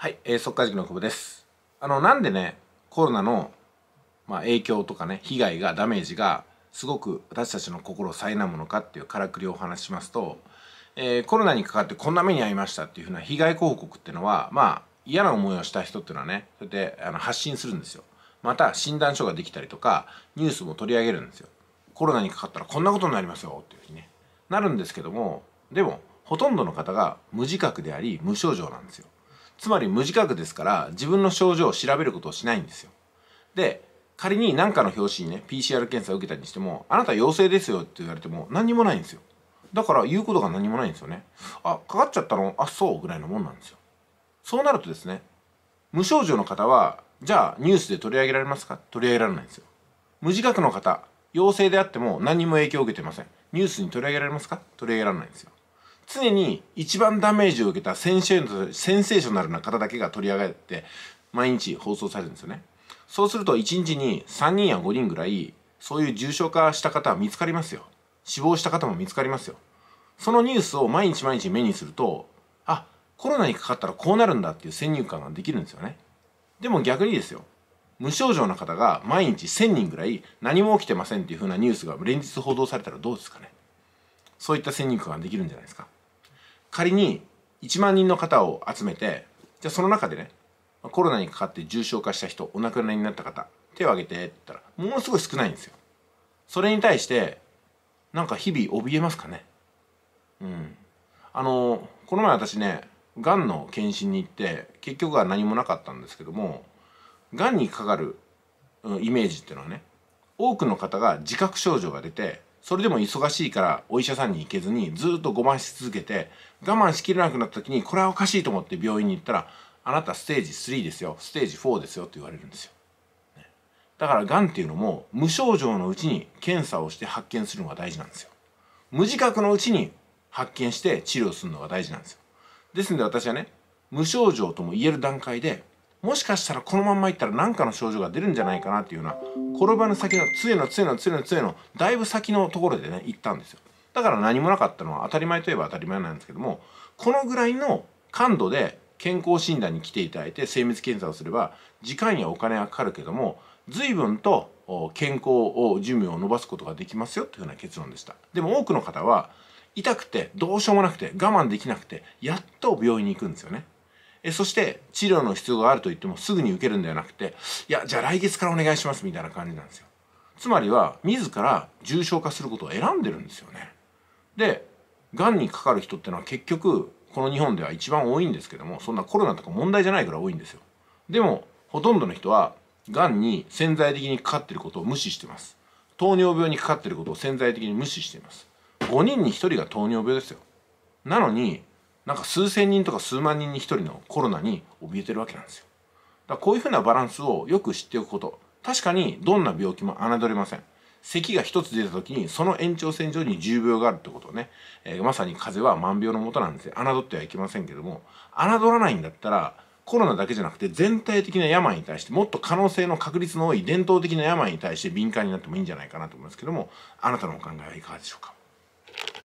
はい、えー、速稼塾の久保です。あの、なんでね、コロナの、まあ、影響とかね、被害が、ダメージが、すごく私たちの心を苛むのかっていうからくりをお話ししますと、えー、コロナにかかってこんな目に遭いましたっていうふうな被害広告っていうのは、まあ、嫌な思いをした人っていうのはね、そうやってあの発信するんですよ。また、診断書ができたりとか、ニュースも取り上げるんですよ。コロナにかかったらこんなことになりますよっていうふうにね、なるんですけども、でも、ほとんどの方が無自覚であり、無症状なんですよ。つまり無自覚ですから自分の症状を調べることをしないんですよで仮に何かの拍子にね PCR 検査を受けたにしてもあなた陽性ですよって言われても何にもないんですよだから言うことが何もないんですよねあかかっちゃったのあそうぐらいのもんなんですよそうなるとですね無症状の方はじゃあニュースで取り上げられますか取り上げられないんですよ無自覚の方陽性であっても何にも影響を受けてませんニュースに取り上げられますか取り上げられないんですよ常に一番ダメージを受けたセンセーショナルな方だけが取り上げて毎日放送されるんですよねそうすると1日に3人や5人ぐらいそういう重症化した方は見つかりますよ死亡した方も見つかりますよそのニュースを毎日毎日目にするとあコロナにかかったらこうなるんだっていう先入観ができるんですよねでも逆にですよ無症状の方が毎日1000人ぐらい何も起きてませんっていう風なニュースが連日報道されたらどうですかねそういった先入観ができるんじゃないですか仮に1万人の方を集めてじゃあその中でねコロナにかかって重症化した人お亡くなりになった方手を挙げてって言ったらものすごい少ないんですよそれに対してなんか日々怯えますかねうんあのこの前私ねがんの検診に行って結局は何もなかったんですけどもがんにかかるイメージっていうのはね多くの方が自覚症状が出てそれでも忙しいからお医者さんに行けずにずっと我慢し続けて我慢しきれなくなった時にこれはおかしいと思って病院に行ったらあなたステージ3ですよステージ4ですよって言われるんですよ。だからがんっていうのも無症状のうちに検査をして発見するのが大事なんですよ。無自覚のうちに発見して治療するのが大事なんですよ。ですので私はね無症状とも言える段階でもしかしたらこのまんまいったら何かの症状が出るんじゃないかなっていうような転ばぬ先の杖の杖の杖の杖のだいぶ先のところでね行ったんですよだから何もなかったのは当たり前といえば当たり前なんですけどもこのぐらいの感度で健康診断に来ていただいて精密検査をすれば時間やお金はかかるけども随分と健康を寿命を延ばすことができますよというような結論でしたでも多くの方は痛くてどうしようもなくて我慢できなくてやっと病院に行くんですよねえそして治療の必要があると言ってもすぐに受けるんではなくていやじゃあ来月からお願いしますみたいな感じなんですよつまりは自ら重症化することを選んでるんですよねでがんにかかる人ってのは結局この日本では一番多いんですけどもそんなコロナとか問題じゃないから多いんですよでもほとんどの人はがんに潜在的にかかっていることを無視してます糖尿病にかかっていることを潜在的に無視しています5人に1人が糖尿病ですよなのになんか数千人とか数万人に1人のコロナに怯えてるわけなんですよ。だこういうふうなバランスをよく知っておくこと確かにどんな病気も侮れません。咳が1つ出た時にその延長線上に重病があるってことをね、えー、まさに風邪は万病のもとなんで侮ってはいけませんけども侮らないんだったらコロナだけじゃなくて全体的な病に対してもっと可能性の確率の多い伝統的な病に対して敏感になってもいいんじゃないかなと思いますけどもあなたのお考えはいかがでしょうか